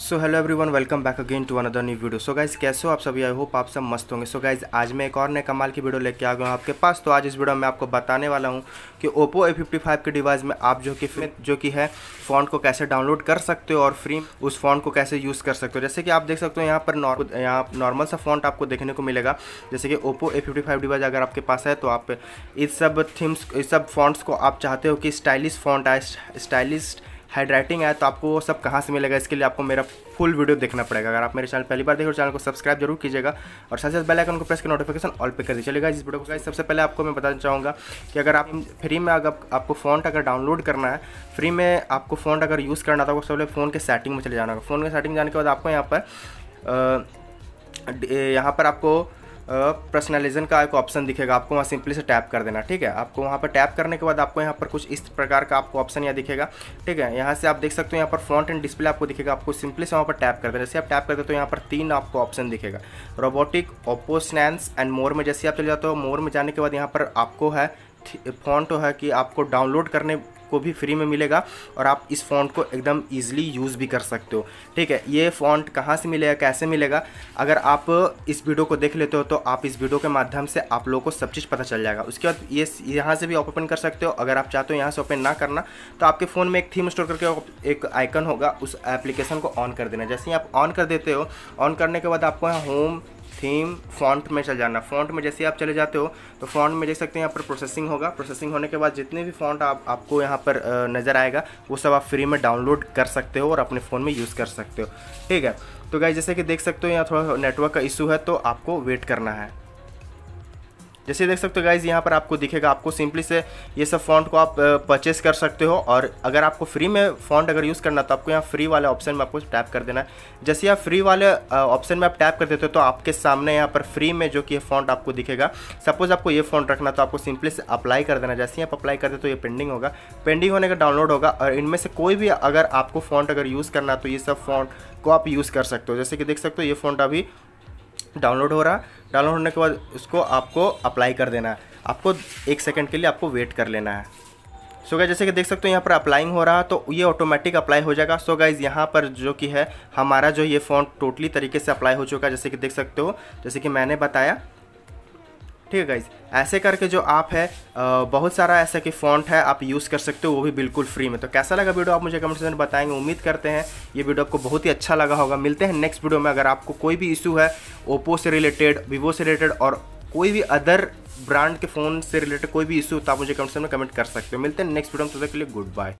so hello everyone welcome back again to another new video so guys कैसे हो आप सभी आई होप आप सब मस्त होंगे सो so गाइज आज मैं एक और नए कमाल की वीडियो लेके आ गया हूँ आपके पास तो आज इस वीडियो में आपको बताने वाला हूँ कि ओप्पो ए फिफ्टी फाइव के डिवाइस में आप जो कि जो कि है फोन को कैसे डाउनलोड कर सकते हो और फ्री उस फोन को कैसे यूज़ कर सकते हो जैसे कि आप देख सकते हो यहाँ पर यहाँ नॉर्मल सा फोन आपको देखने को मिलेगा जैसे कि Oppo A fifty five device अगर आपके पास है तो आप इस सब थीम्स इस सब फॉन्ट्स को आप चाहते हो कि स्टाइलिश फॉन्ट आए स्टाइलिश हैंड राइटिंग है तो आपको वो सब कहाँ से मिलेगा इसके लिए आपको मेरा फुल वीडियो देखना पड़ेगा अगर आप मेरे चैनल पहली बार देखो चैनल को सब्सक्राइब जरूर कीजिएगा और साथ साथ बेल आइकन को प्रेस कर नोटिफिकेशन ऑल पे कर दीजिए चलेगा इस वीडियो को सबसे पहले आपको मैं बताना चाहूँगा कि अगर आप फ्री में अगर आपको फ़ॉन्ट अगर डाउनलोड करना है फ्री में आपको फ़ॉन्ट अगर यूज़ करना था सबसे पहले फ़ोन के सेटिंग में चले जाना होगा फ़ोन के सेटिंग जाने के बाद आपको यहाँ पर यहाँ पर आपको पर्सनलाइजेशन का एक ऑप्शन दिखेगा आपको वहाँ सिंपली से टैप कर देना ठीक है आपको वहाँ पर टैप करने के बाद आपको यहाँ पर कुछ इस प्रकार का आपको ऑप्शन यहाँ दिखेगा ठीक है यहाँ से आप देख सकते हो यहाँ पर फ्रंट एंड डिस्प्ले आपको दिखेगा आपको सिंपली से वहाँ पर टैप कर देना जैसे आप टैप करते हो तो यहाँ पर तीन आपको ऑप्शन दिखेगा robotic Oppo sans and more में जैसे आप चले जाते हो मोर में जाने के बाद यहाँ पर आपको है फॉन्ट है कि आपको डाउनलोड करने आपको भी फ्री में मिलेगा और आप इस फॉन्ट को एकदम ईजिली यूज़ भी कर सकते हो ठीक है ये फॉन्ट कहाँ से मिलेगा कैसे मिलेगा अगर आप इस वीडियो को देख लेते हो तो आप इस वीडियो के माध्यम से आप लोगों को सब चीज़ पता चल जाएगा उसके बाद ये यहाँ से भी आप ओपन कर सकते हो अगर आप चाहते हो यहाँ से ओपन ना करना तो आपके फ़ोन में एक थीम स्टोर करके एक आइकन होगा उस एप्लीकेशन को ऑन कर देना जैसे ही आप ऑन कर देते हो ऑन करने के बाद आपको यहाँ होम थीम फॉन्ट में चले जाना फॉन्ट में जैसे आप चले जाते हो तो फॉन्ट में देख सकते हैं यहाँ पर प्रोसेसिंग होगा प्रोसेसिंग होने के बाद जितने भी फॉन्ट आप आपको यहाँ पर नज़र आएगा वो सब आप फ्री में डाउनलोड कर सकते हो और अपने फ़ोन में यूज़ कर सकते हो ठीक है तो गाइज जैसे कि देख सकते हो यहाँ थोड़ा नेटवर्क का इशू है तो आपको वेट करना है जैसे देख सकते हो गाइज यहाँ पर आपको दिखेगा आपको सिंपली से ये सब फॉन्ट को आप परचेस कर सकते हो और अगर आपको फ्री में फॉन्ट अगर यूज़ करना तो आपको यहाँ फ्री वाले ऑप्शन में आपको टैप कर देना है जैसे आप फ्री वाले ऑप्शन में आप टैप कर देते हो तो आपके सामने यहाँ पर फ्री में जो कि ये फॉन्ट आपको दिखेगा सपोज़ आपको ये फॉन्ट रखना तो आपको सिंपली से अप्लाई कर देना जैसे ही आप अप्लाई करते तो ये पेंडिंग होगा पेंडिंग होने का डाउनलोड होगा और इनमें से कोई भी अगर आपको फॉन्ट अगर यूज़ करना तो ये सब फॉन्ट को आप यूज़ कर सकते हो जैसे कि देख सकते हो ये फॉन्ट अभी डाउनलोड हो रहा डाउनलोड होने के बाद उसको आपको अप्लाई कर देना है आपको एक सेकेंड के लिए आपको वेट कर लेना है सो so गाइज जैसे कि देख सकते हो यहाँ पर अप्लाइंग हो रहा है तो ये ऑटोमेटिक अप्लाई हो जाएगा सो गाइज यहाँ पर जो कि है हमारा जो ये फ़ोन टोटली तरीके से अप्लाई हो चुका है जैसे कि देख सकते हो जैसे कि मैंने बताया ठीक है गाइज ऐसे करके जो आप है बहुत सारा ऐसा कि फॉन्ट है आप यूज़ कर सकते हो वो भी बिल्कुल फ्री में तो कैसा लगा वीडियो आप मुझे कमेंट सेक्शन में बताएंगे उम्मीद करते हैं ये वीडियो आपको बहुत ही अच्छा लगा होगा मिलते हैं नेक्स्ट वीडियो में अगर आपको कोई भी इशू है ओप्पो से रिलेटेड वीवो से रिलेटेड और कोई भी अदर ब्रांड के फ़ोन से रिलेटेड कोई भी इशू तो आप मुझे कमेंट सेक्शन में कमेंट कर सकते हो मिलते हैं नेक्स्ट वीडियो में तो के लिए गुड बाय